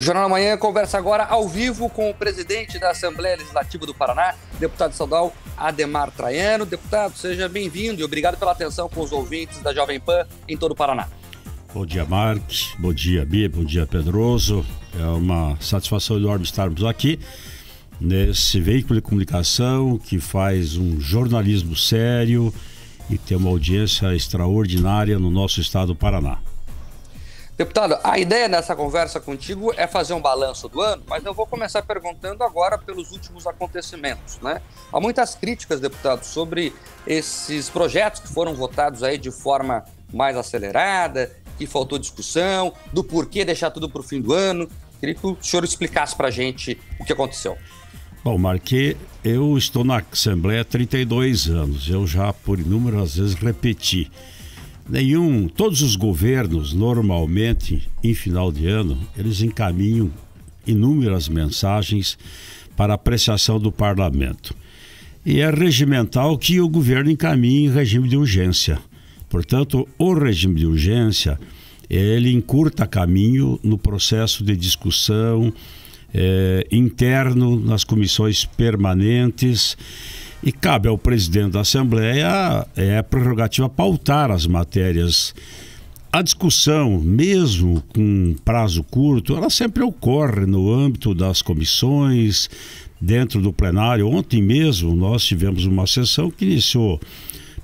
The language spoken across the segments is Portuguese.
O Jornal da Manhã conversa agora ao vivo com o presidente da Assembleia Legislativa do Paraná, deputado estadual Ademar Traiano. Deputado, seja bem-vindo e obrigado pela atenção com os ouvintes da Jovem Pan em todo o Paraná. Bom dia, Marcos. Bom dia, Bia. Bom dia, Pedroso. É uma satisfação enorme estarmos aqui nesse veículo de comunicação que faz um jornalismo sério e tem uma audiência extraordinária no nosso estado do Paraná. Deputado, a ideia nessa conversa contigo é fazer um balanço do ano, mas eu vou começar perguntando agora pelos últimos acontecimentos, né? Há muitas críticas, deputado, sobre esses projetos que foram votados aí de forma mais acelerada, que faltou discussão, do porquê deixar tudo para o fim do ano. Queria que o senhor explicasse para a gente o que aconteceu. Bom, Marquê, eu estou na Assembleia há 32 anos. Eu já, por inúmeras vezes, repeti nenhum, todos os governos normalmente em final de ano, eles encaminham inúmeras mensagens para apreciação do parlamento. E é regimental que o governo encaminhe em regime de urgência. Portanto, o regime de urgência, ele encurta caminho no processo de discussão é, interno nas comissões permanentes e cabe ao presidente da Assembleia, é, é prerrogativa pautar as matérias. A discussão, mesmo com prazo curto, ela sempre ocorre no âmbito das comissões, dentro do plenário. Ontem mesmo nós tivemos uma sessão que iniciou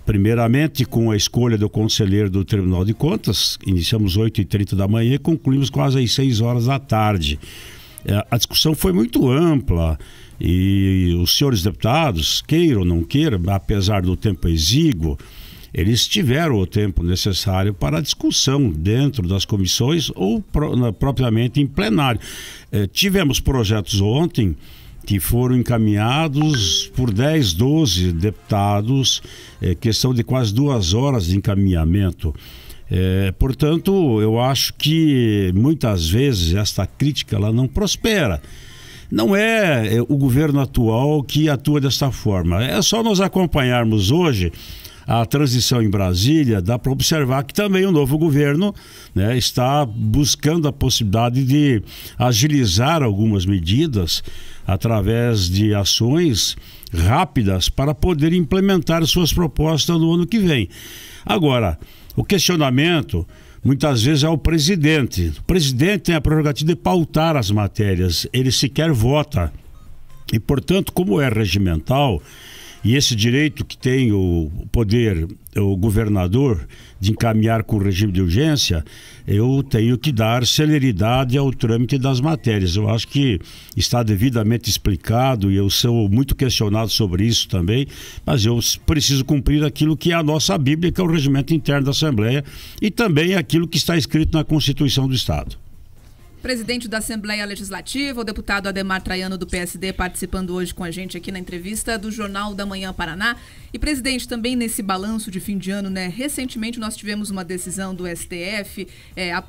primeiramente com a escolha do conselheiro do Tribunal de Contas, iniciamos 8h30 da manhã e concluímos quase às 6 horas da tarde. É, a discussão foi muito ampla e os senhores deputados, queiram ou não queiram, apesar do tempo exíguo, eles tiveram o tempo necessário para a discussão dentro das comissões ou propriamente em plenário. É, tivemos projetos ontem que foram encaminhados por 10, 12 deputados, eh, questão de quase duas horas de encaminhamento. É, portanto, eu acho que muitas vezes esta crítica ela não prospera. Não é, é o governo atual que atua desta forma. É só nós acompanharmos hoje a transição em Brasília, dá para observar que também o novo governo né, está buscando a possibilidade de agilizar algumas medidas através de ações rápidas para poder implementar suas propostas no ano que vem. Agora, o questionamento muitas vezes é o presidente. O presidente tem a prerrogativa de pautar as matérias, ele sequer vota. E, portanto, como é regimental, e esse direito que tem o poder, o governador, de encaminhar com o regime de urgência, eu tenho que dar celeridade ao trâmite das matérias. Eu acho que está devidamente explicado e eu sou muito questionado sobre isso também, mas eu preciso cumprir aquilo que é a nossa Bíblia, que é o regimento interno da Assembleia, e também aquilo que está escrito na Constituição do Estado presidente da Assembleia Legislativa, o deputado Ademar Traiano do PSD, participando hoje com a gente aqui na entrevista do Jornal da Manhã Paraná. E, presidente, também nesse balanço de fim de ano, né? Recentemente nós tivemos uma decisão do STF. É, a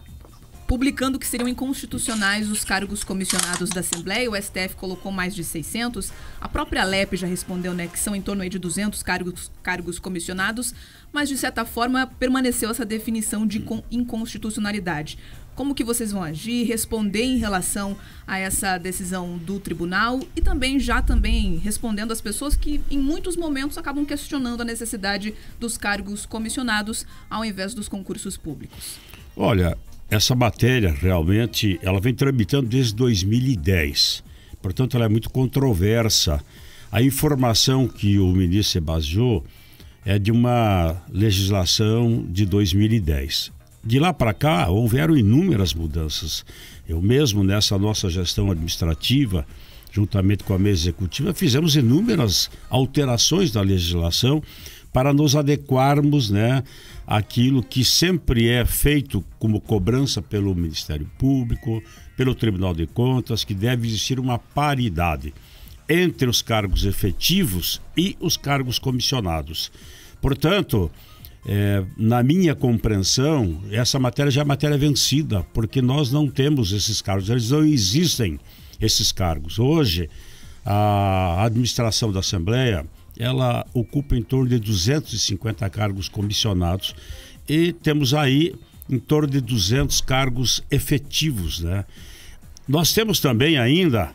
publicando que seriam inconstitucionais os cargos comissionados da Assembleia. O STF colocou mais de 600. A própria LEP já respondeu né, que são em torno de 200 cargos, cargos comissionados, mas de certa forma permaneceu essa definição de inconstitucionalidade como que vocês vão agir, responder em relação a essa decisão do tribunal e também já também respondendo às pessoas que em muitos momentos acabam questionando a necessidade dos cargos comissionados ao invés dos concursos públicos. Olha, essa matéria realmente ela vem tramitando desde 2010. Portanto, ela é muito controversa. A informação que o ministro se baseou é de uma legislação de 2010 de lá para cá houveram inúmeras mudanças. Eu mesmo, nessa nossa gestão administrativa, juntamente com a mesa executiva, fizemos inúmeras alterações da legislação para nos adequarmos né, àquilo que sempre é feito como cobrança pelo Ministério Público, pelo Tribunal de Contas, que deve existir uma paridade entre os cargos efetivos e os cargos comissionados. Portanto, é, na minha compreensão, essa matéria já é matéria vencida, porque nós não temos esses cargos, eles não existem esses cargos. Hoje, a administração da Assembleia, ela ocupa em torno de 250 cargos comissionados e temos aí em torno de 200 cargos efetivos, né? Nós temos também ainda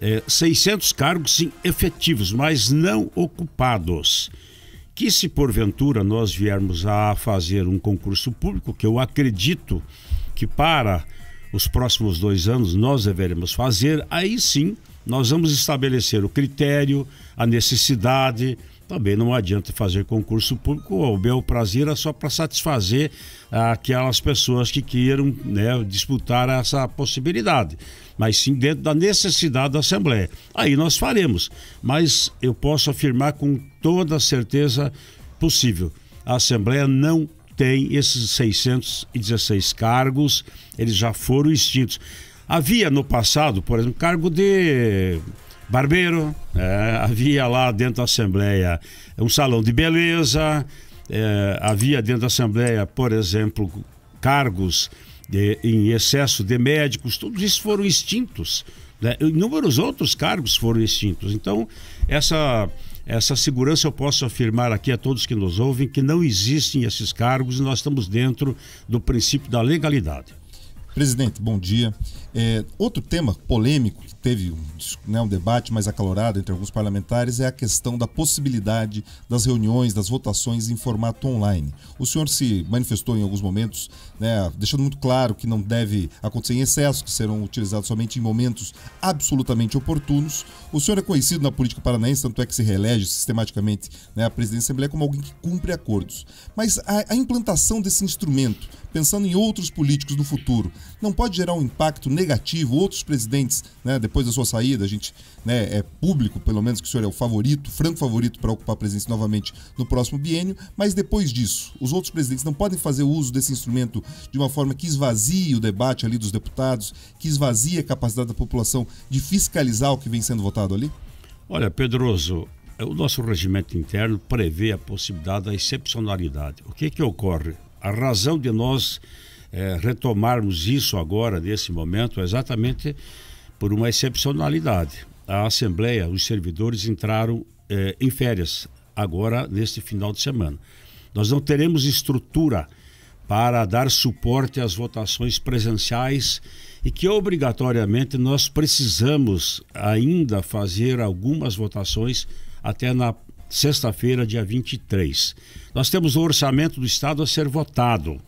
é, 600 cargos sim, efetivos, mas não ocupados que se porventura nós viermos a fazer um concurso público, que eu acredito que para os próximos dois anos nós deveremos fazer, aí sim nós vamos estabelecer o critério, a necessidade. Também não adianta fazer concurso público o bel prazer, é só para satisfazer aquelas pessoas que queiram né, disputar essa possibilidade, mas sim dentro da necessidade da Assembleia. Aí nós faremos, mas eu posso afirmar com toda certeza possível: a Assembleia não tem esses 616 cargos, eles já foram extintos. Havia no passado, por exemplo, cargo de barbeiro, é, havia lá dentro da Assembleia um salão de beleza, é, havia dentro da Assembleia, por exemplo, cargos de, em excesso de médicos, todos isso foram extintos. Né? Inúmeros outros cargos foram extintos. Então, essa, essa segurança eu posso afirmar aqui a todos que nos ouvem que não existem esses cargos e nós estamos dentro do princípio da legalidade. Presidente, bom dia. É, outro tema polêmico teve né, um debate mais acalorado entre alguns parlamentares é a questão da possibilidade das reuniões, das votações em formato online. O senhor se manifestou em alguns momentos, né, deixando muito claro que não deve acontecer em excesso, que serão utilizados somente em momentos absolutamente oportunos. O senhor é conhecido na política paranaense, tanto é que se reelege sistematicamente né, a presidência da Assembleia como alguém que cumpre acordos. Mas a, a implantação desse instrumento, pensando em outros políticos no futuro, não pode gerar um impacto negativo. Outros presidentes, né, depois da sua saída, a gente né, é público, pelo menos que o senhor é o favorito, franco favorito para ocupar a presidência novamente no próximo biênio, mas depois disso, os outros presidentes não podem fazer uso desse instrumento de uma forma que esvazie o debate ali dos deputados, que esvazie a capacidade da população de fiscalizar o que vem sendo votado ali? Olha, Pedroso, é, o nosso regimento interno prevê a possibilidade da excepcionalidade. O que é que ocorre? A razão de nós é, retomarmos isso agora, nesse momento, é exatamente por uma excepcionalidade. A Assembleia, os servidores entraram é, em férias agora, neste final de semana. Nós não teremos estrutura para dar suporte às votações presenciais e que obrigatoriamente nós precisamos ainda fazer algumas votações até na sexta-feira, dia 23. Nós temos o orçamento do Estado a ser votado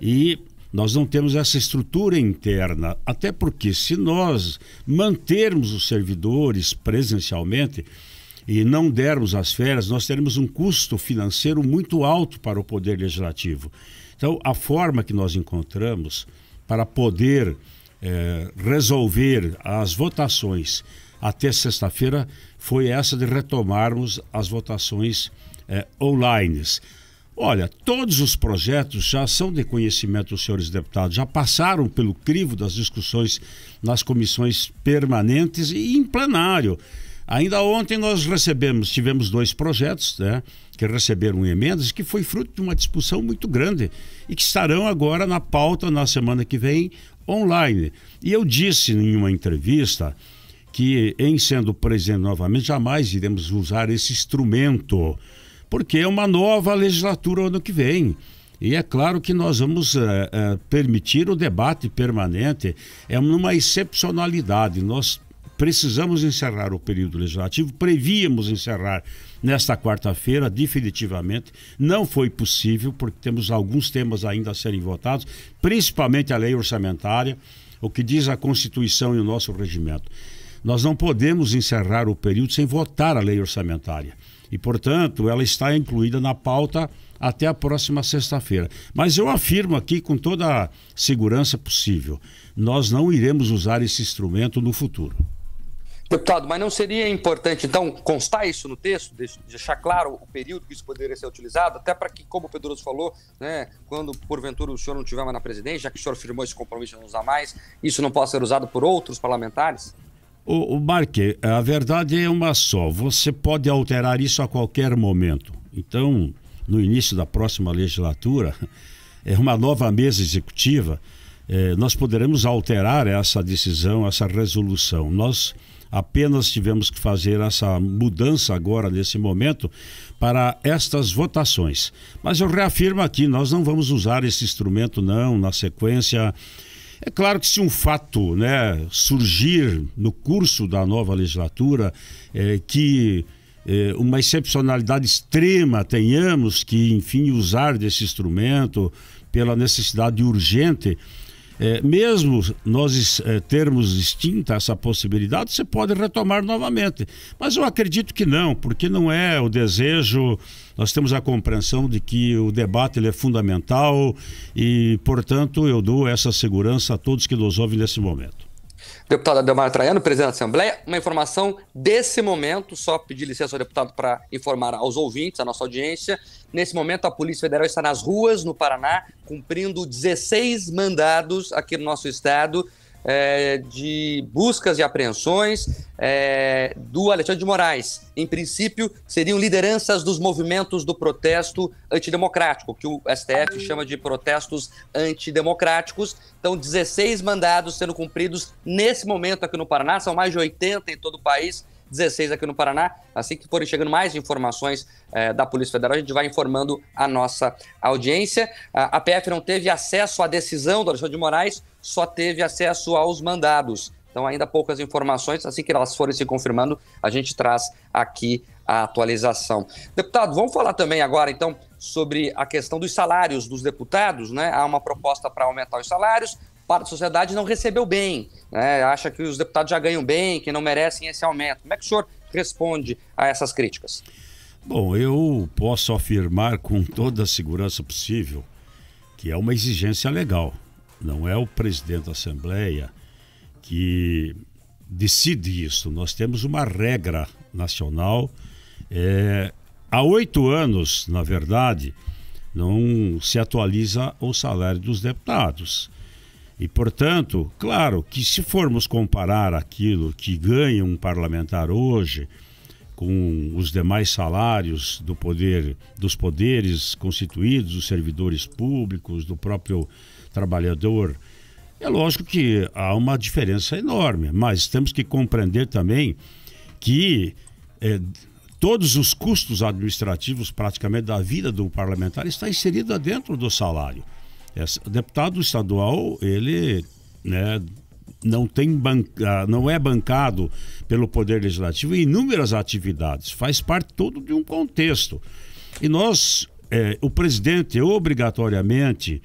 e nós não temos essa estrutura interna, até porque se nós mantermos os servidores presencialmente e não dermos as férias, nós teremos um custo financeiro muito alto para o poder legislativo. Então, a forma que nós encontramos para poder é, resolver as votações até sexta-feira foi essa de retomarmos as votações é, online. Olha, todos os projetos já são de conhecimento dos senhores deputados, já passaram pelo crivo das discussões nas comissões permanentes e em plenário. Ainda ontem nós recebemos, tivemos dois projetos, né, que receberam emendas, que foi fruto de uma discussão muito grande e que estarão agora na pauta na semana que vem online. E eu disse em uma entrevista que, em sendo presidente novamente, jamais iremos usar esse instrumento porque é uma nova legislatura ano que vem. E é claro que nós vamos uh, uh, permitir o debate permanente, é uma excepcionalidade. Nós precisamos encerrar o período legislativo, prevíamos encerrar nesta quarta-feira, definitivamente. Não foi possível, porque temos alguns temas ainda a serem votados, principalmente a lei orçamentária, o que diz a Constituição e o nosso regimento. Nós não podemos encerrar o período sem votar a lei orçamentária. E, portanto, ela está incluída na pauta até a próxima sexta-feira. Mas eu afirmo aqui com toda a segurança possível: nós não iremos usar esse instrumento no futuro. Deputado, mas não seria importante, então, constar isso no texto, deixar claro o período que isso poderia ser utilizado, até para que, como o Pedroso falou, né, quando porventura o senhor não estiver mais na presidência, já que o senhor firmou esse compromisso de não usar mais, isso não possa ser usado por outros parlamentares? O, o a verdade é uma só. Você pode alterar isso a qualquer momento. Então, no início da próxima legislatura, é uma nova mesa executiva. É, nós poderemos alterar essa decisão, essa resolução. Nós apenas tivemos que fazer essa mudança agora, nesse momento, para estas votações. Mas eu reafirmo aqui: nós não vamos usar esse instrumento, não, na sequência é claro que se um fato né, surgir no curso da nova legislatura é, que é, uma excepcionalidade extrema tenhamos que, enfim, usar desse instrumento pela necessidade urgente, é, mesmo nós é, termos extinta essa possibilidade, você pode retomar novamente. Mas eu acredito que não, porque não é o desejo. Nós temos a compreensão de que o debate ele é fundamental e, portanto, eu dou essa segurança a todos que nos ouvem nesse momento. Deputado Adelmar Traiano, presidente da Assembleia, uma informação desse momento, só pedir licença ao deputado para informar aos ouvintes, à nossa audiência. Nesse momento, a Polícia Federal está nas ruas no Paraná, cumprindo 16 mandados aqui no nosso estado é, de buscas e apreensões é, do Alexandre de Moraes. Em princípio, seriam lideranças dos movimentos do protesto antidemocrático, que o STF chama de protestos antidemocráticos. Então, 16 mandados sendo cumpridos nesse momento aqui no Paraná, são mais de 80 em todo o país. 16 aqui no Paraná. Assim que forem chegando mais informações eh, da Polícia Federal, a gente vai informando a nossa audiência. A, a PF não teve acesso à decisão do Alexandre de Moraes, só teve acesso aos mandados. Então, ainda poucas informações, assim que elas forem se confirmando, a gente traz aqui a atualização. Deputado, vamos falar também agora, então, sobre a questão dos salários dos deputados, né? Há uma proposta para aumentar os salários, parte da sociedade não recebeu bem, né? acha que os deputados já ganham bem, que não merecem esse aumento. Como é que o senhor responde a essas críticas? Bom, eu posso afirmar com toda a segurança possível que é uma exigência legal. Não é o presidente da Assembleia que decide isso. Nós temos uma regra nacional. É, há oito anos, na verdade, não se atualiza o salário dos deputados. E, portanto, claro que se formos comparar aquilo que ganha um parlamentar hoje com os demais salários do poder, dos poderes constituídos, dos servidores públicos, do próprio trabalhador, é lógico que há uma diferença enorme, mas temos que compreender também que é, todos os custos administrativos praticamente da vida do parlamentar está inserido dentro do salário. O deputado estadual, ele né, não, tem banca, não é bancado pelo Poder Legislativo em inúmeras atividades, faz parte todo de um contexto. E nós, é, o presidente, obrigatoriamente,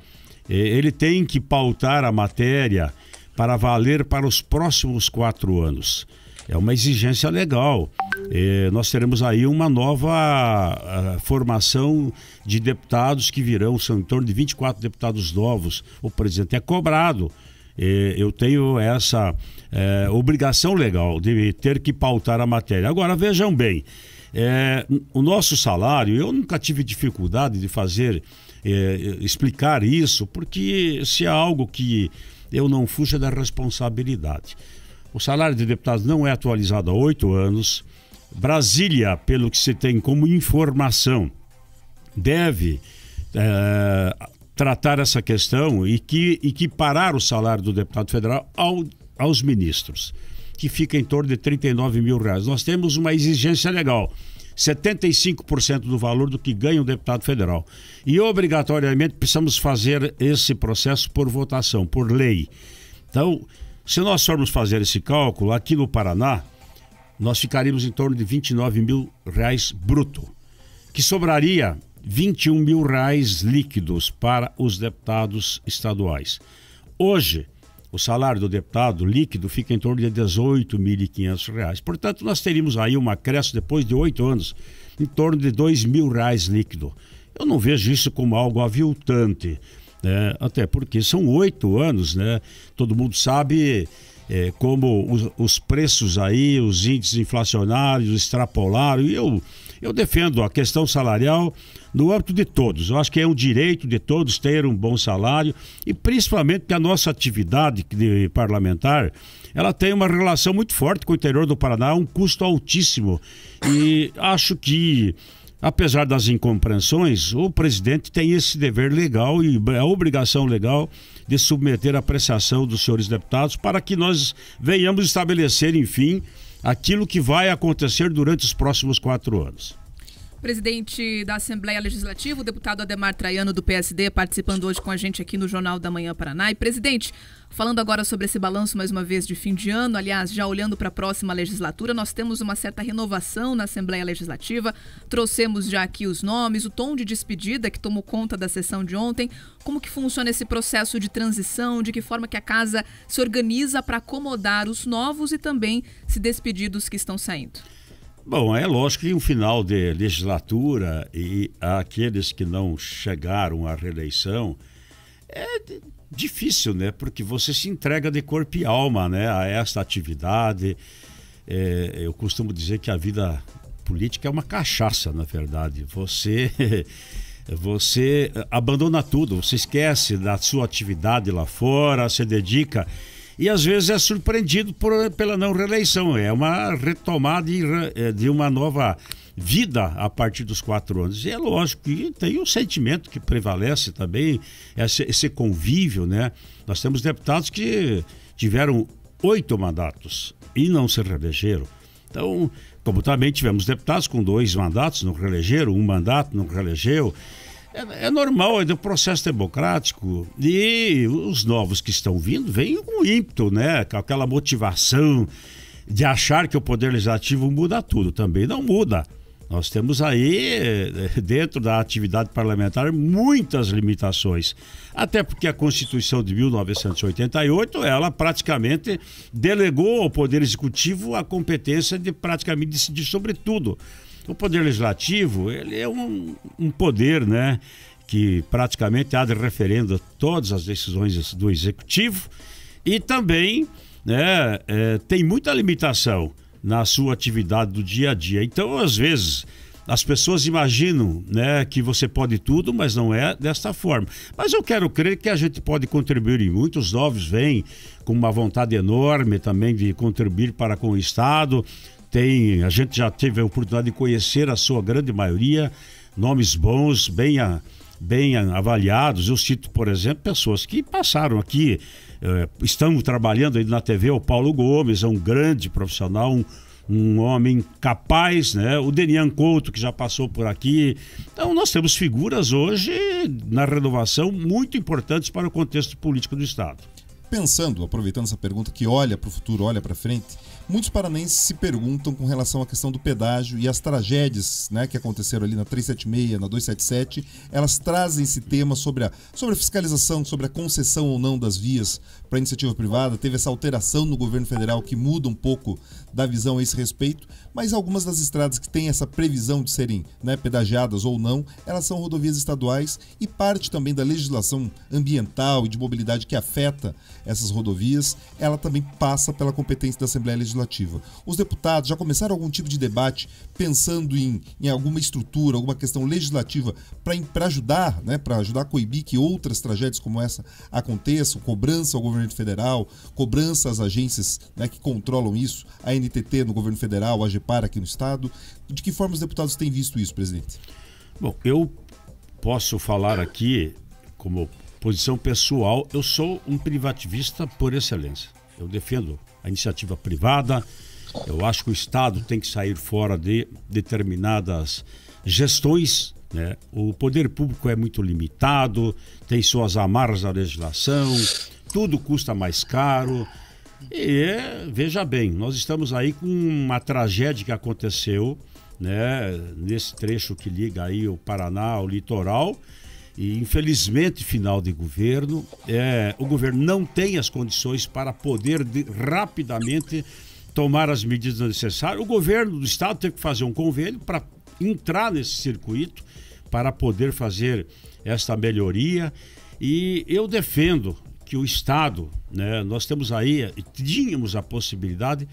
é, ele tem que pautar a matéria para valer para os próximos quatro anos é uma exigência legal. É, nós teremos aí uma nova ah, formação de deputados que virão, são em torno de 24 deputados novos. O presidente é cobrado. É, eu tenho essa é, obrigação legal de ter que pautar a matéria. Agora, vejam bem, eh, o nosso salário, eu nunca tive dificuldade de fazer, eh, explicar isso, porque se é algo que eu não fujo da responsabilidade. O salário de deputados não é atualizado há oito anos. Brasília, pelo que se tem como informação, deve é, tratar essa questão e que, e que parar o salário do deputado federal ao, aos ministros, que fica em torno de 39 mil reais. Nós temos uma exigência legal. 75% do valor do que ganha um deputado federal. E obrigatoriamente precisamos fazer esse processo por votação, por lei. Então, se nós formos fazer esse cálculo, aqui no Paraná, nós ficaríamos em torno de 29 mil reais bruto, que sobraria 21 mil reais líquidos para os deputados estaduais. Hoje, o salário do deputado líquido fica em torno de 18.500 reais. Portanto, nós teríamos aí uma cresce depois de oito anos, em torno de 2 mil reais líquido. Eu não vejo isso como algo aviltante. Né? Até porque são oito anos, né? Todo mundo sabe é, como os, os, preços aí, os índices inflacionários extrapolaram. E eu, eu defendo a questão salarial no âmbito de todos. Eu acho que é um direito de todos ter um bom salário e principalmente que a nossa atividade de parlamentar ela tem uma relação muito forte com o interior do Paraná, um custo altíssimo. E acho que apesar das incompreensões, o presidente tem esse dever legal e a é obrigação legal de submeter a apreciação dos senhores deputados para que nós venhamos estabelecer, enfim, aquilo que vai acontecer durante os próximos quatro anos presidente da Assembleia Legislativa, o deputado Ademar Traiano, do PSD, participando hoje com a gente aqui no Jornal da Manhã Paraná. E, presidente, falando agora sobre esse balanço, mais uma vez, de fim de ano, aliás, já olhando para a próxima legislatura, nós temos uma certa renovação na Assembleia Legislativa. Trouxemos já aqui os nomes, o tom de despedida que tomou conta da sessão de ontem. Como que funciona esse processo de transição? De que forma que a casa se organiza para acomodar os novos e também se despedir dos que estão saindo? Bom, é lógico que um final de legislatura e aqueles que não chegaram à reeleição é difícil, né? Porque você se entrega de corpo e alma, né? A esta atividade. É, eu costumo dizer que a vida política é uma cachaça, na verdade. Você você abandona tudo, você esquece da sua atividade lá fora, se dedica e às vezes é surpreendido por, pela não reeleição. É uma retomada de, é, de uma nova vida a partir dos quatro anos. E é lógico que tem um sentimento que prevalece também, esse, esse convívio, né? Nós temos deputados que tiveram oito mandatos e não se reelegeram. Então, como também tivemos deputados com dois mandatos, não reelegeram, um mandato não reelegeu. É, é normal, é um processo democrático. E os novos que estão vindo vêm com ímpeto, né? Com aquela motivação de achar que o poder legislativo muda tudo. Também não muda. Nós temos aí, eh, dentro da atividade parlamentar, muitas limitações. Até porque a Constituição de 1988, ela praticamente delegou ao Poder Executivo a competência de praticamente decidir sobre tudo. O poder legislativo, ele é um, um poder, né? Que praticamente há de referendo a todas as decisões do executivo e também né, é, tem muita limitação na sua atividade do dia a dia. Então, às vezes, as pessoas imaginam né, que você pode tudo, mas não é desta forma. Mas eu quero crer que a gente pode contribuir e muitos novos vêm com uma vontade enorme também de contribuir para com o Estado, tem, a gente já teve a oportunidade de conhecer a sua grande maioria, nomes bons, bem, a, bem avaliados. Eu cito, por exemplo, pessoas que passaram aqui, eh, estão trabalhando aí na TV, o Paulo Gomes é um grande profissional, um, um homem capaz, né? O Denian Couto, que já passou por aqui. Então, nós temos figuras hoje na renovação muito importantes para o contexto político do Estado pensando, aproveitando essa pergunta que olha para o futuro, olha para frente, muitos paranenses se perguntam com relação à questão do pedágio e as tragédias né, que aconteceram ali na 376, na 277, elas trazem esse tema sobre a, sobre a fiscalização, sobre a concessão ou não das vias para a iniciativa privada, teve essa alteração no governo federal que muda um pouco da visão a esse respeito, mas algumas das estradas que têm essa previsão de serem né, pedagiadas ou não, elas são rodovias estaduais e parte também da legislação ambiental e de mobilidade que afeta essas rodovias, ela também passa pela competência da Assembleia Legislativa. Os deputados já começaram algum tipo de debate pensando em, em alguma estrutura, alguma questão legislativa para ajudar, né, para ajudar a coibir que outras tragédias como essa aconteçam, cobrança ao governo governo federal, cobrança às agências né, que controlam isso, a NTT no governo federal, a GEPAR aqui no estado. De que forma os deputados têm visto isso, presidente? Bom, eu posso falar aqui, como posição pessoal, eu sou um privativista por excelência. Eu defendo a iniciativa privada, eu acho que o Estado tem que sair fora de determinadas gestões. Né? O poder público é muito limitado, tem suas amarras à legislação, tudo custa mais caro. E é, veja bem, nós estamos aí com uma tragédia que aconteceu, né, nesse trecho que liga aí o Paraná ao litoral. E infelizmente, final de governo, é, o governo não tem as condições para poder de, rapidamente tomar as medidas necessárias. O governo do estado teve que fazer um convênio para entrar nesse circuito para poder fazer esta melhoria. E eu defendo que o Estado, né, nós temos aí, tínhamos a possibilidade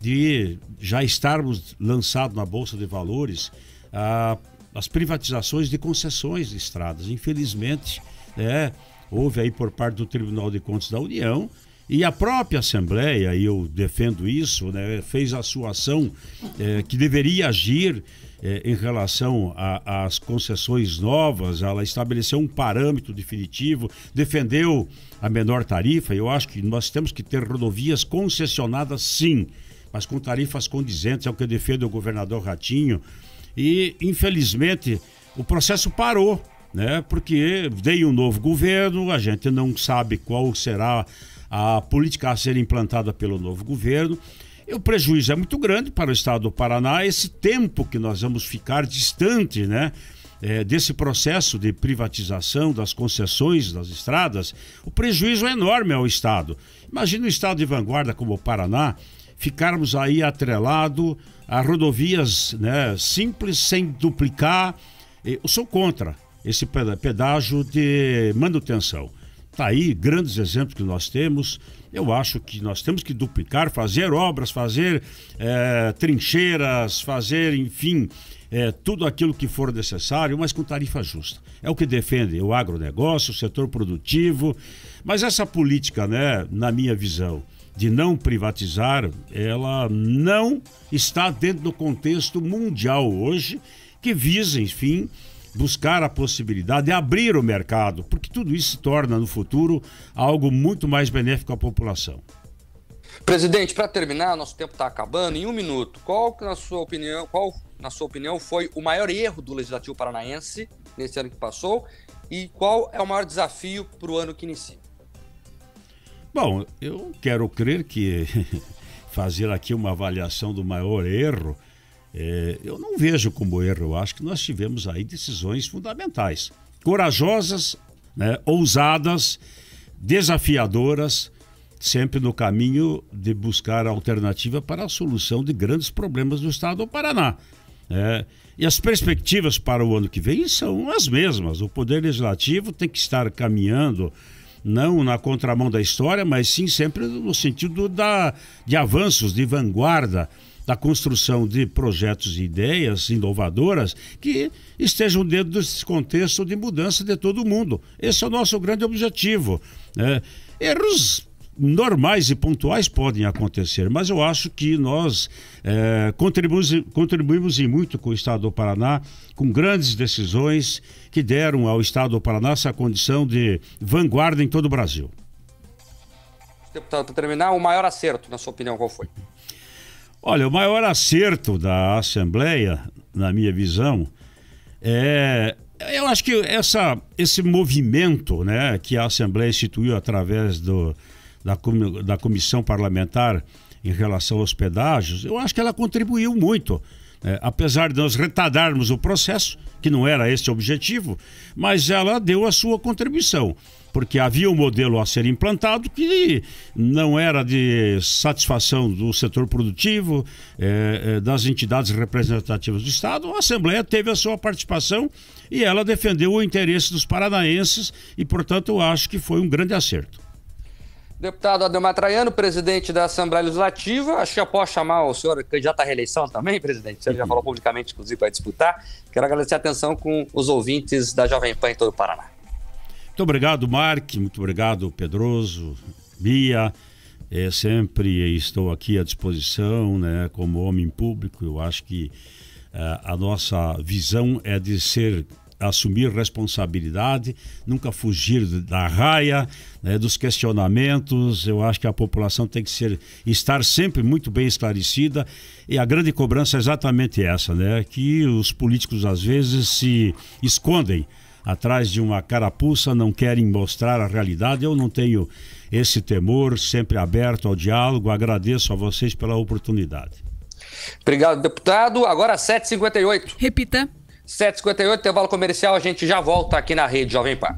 de já estarmos lançado na Bolsa de Valores a, as privatizações de concessões de estradas. Infelizmente, é, houve aí por parte do Tribunal de Contas da União e a própria Assembleia, e eu defendo isso, né, fez a sua ação é, que deveria agir é, em relação às concessões novas, ela estabeleceu um parâmetro definitivo, defendeu a menor tarifa. Eu acho que nós temos que ter rodovias concessionadas, sim, mas com tarifas condizentes, é o que defende o governador Ratinho. E, infelizmente, o processo parou, né? Porque veio um novo governo, a gente não sabe qual será a política a ser implantada pelo novo governo. E o prejuízo é muito grande para o estado do Paraná, esse tempo que nós vamos ficar distante, né? É, desse processo de privatização das concessões das estradas, o prejuízo é enorme ao Estado. Imagina um Estado de vanguarda como o Paraná ficarmos aí atrelado a rodovias né, simples, sem duplicar. Eu sou contra esse pedágio de manutenção. Está aí grandes exemplos que nós temos. Eu acho que nós temos que duplicar, fazer obras, fazer é, trincheiras, fazer, enfim, é, tudo aquilo que for necessário, mas com tarifa justa. É o que defende o agronegócio, o setor produtivo. Mas essa política, né, na minha visão, de não privatizar, ela não está dentro do contexto mundial hoje que visa, enfim, buscar a possibilidade de abrir o mercado, porque tudo isso se torna no futuro algo muito mais benéfico à população. Presidente, para terminar, nosso tempo está acabando. Em um minuto, qual na sua opinião, qual na sua opinião foi o maior erro do legislativo paranaense nesse ano que passou e qual é o maior desafio para o ano que inicia? Bom, eu quero crer que fazer aqui uma avaliação do maior erro é, eu não vejo como erro, eu acho que nós tivemos aí decisões fundamentais. Corajosas, né, ousadas, desafiadoras, sempre no caminho de buscar alternativa para a solução de grandes problemas do estado do Paraná. É, e as perspectivas para o ano que vem são as mesmas. O Poder Legislativo tem que estar caminhando, não na contramão da história, mas sim sempre no sentido da, de avanços, de vanguarda da construção de projetos e ideias inovadoras que estejam dentro desse contexto de mudança de todo o mundo. Esse é o nosso grande objetivo. Né? Erros normais e pontuais podem acontecer, mas eu acho que nós é, contribuímos, contribuímos muito com o Estado do Paraná, com grandes decisões que deram ao Estado do Paraná essa condição de vanguarda em todo o Brasil. Deputado, para terminar, o maior acerto, na sua opinião, qual foi? Olha, o maior acerto da Assembleia, na minha visão, é. Eu acho que essa, esse movimento né, que a Assembleia instituiu através do, da, da Comissão Parlamentar em relação aos pedágios, eu acho que ela contribuiu muito é, apesar de nós retardarmos o processo, que não era esse o objetivo, mas ela deu a sua contribuição, porque havia um modelo a ser implantado que não era de satisfação do setor produtivo, é, é das entidades representativas do Estado. A Assembleia teve a sua participação e ela defendeu o interesse dos paranaenses e, portanto, eu acho que foi um grande acerto. Deputado Ademar Traiano, presidente da Assembleia Legislativa, acho que eu posso chamar o senhor candidato à reeleição também, presidente. senhor já uhum. falou publicamente, inclusive, vai disputar. Quero agradecer a atenção com os ouvintes da Jovem Pan em todo o Paraná. Muito obrigado, Mark. Muito obrigado, Pedroso, Bia. É, sempre estou aqui à disposição, né, como homem público. Eu acho que uh, a nossa visão é de ser assumir responsabilidade, nunca fugir da raia, né, dos questionamentos. Eu acho que a população tem que ser, estar sempre muito bem esclarecida. E a grande cobrança é exatamente essa, né? Que os políticos às vezes se escondem atrás de uma carapuça, não querem mostrar a realidade. Eu não tenho esse temor, sempre aberto ao diálogo. Agradeço a vocês pela oportunidade. Obrigado, deputado. Agora 7h58. Repita. 7h58, intervalo comercial, a gente já volta aqui na rede Jovem Pan.